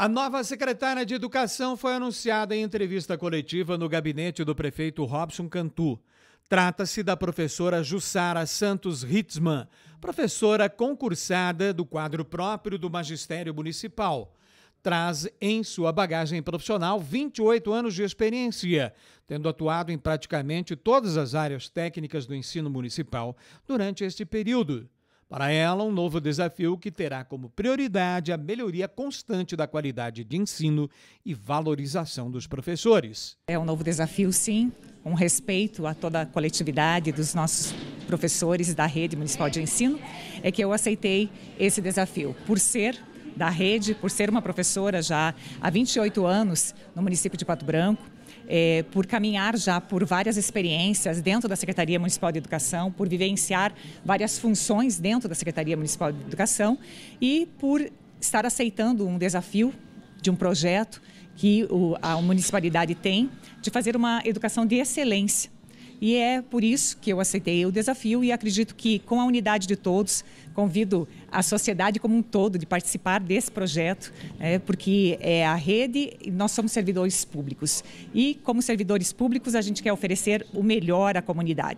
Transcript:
A nova secretária de Educação foi anunciada em entrevista coletiva no gabinete do prefeito Robson Cantu. Trata-se da professora Jussara Santos Ritzmann, professora concursada do quadro próprio do Magistério Municipal. Traz em sua bagagem profissional 28 anos de experiência, tendo atuado em praticamente todas as áreas técnicas do ensino municipal durante este período. Para ela, um novo desafio que terá como prioridade a melhoria constante da qualidade de ensino e valorização dos professores. É um novo desafio, sim, um respeito a toda a coletividade dos nossos professores da rede municipal de ensino, é que eu aceitei esse desafio, por ser da rede, por ser uma professora já há 28 anos no município de Pato Branco. É, por caminhar já por várias experiências dentro da Secretaria Municipal de Educação, por vivenciar várias funções dentro da Secretaria Municipal de Educação e por estar aceitando um desafio de um projeto que a municipalidade tem de fazer uma educação de excelência e é por isso que eu aceitei o desafio e acredito que, com a unidade de todos, convido a sociedade como um todo de participar desse projeto, é, porque é a rede e nós somos servidores públicos. E, como servidores públicos, a gente quer oferecer o melhor à comunidade.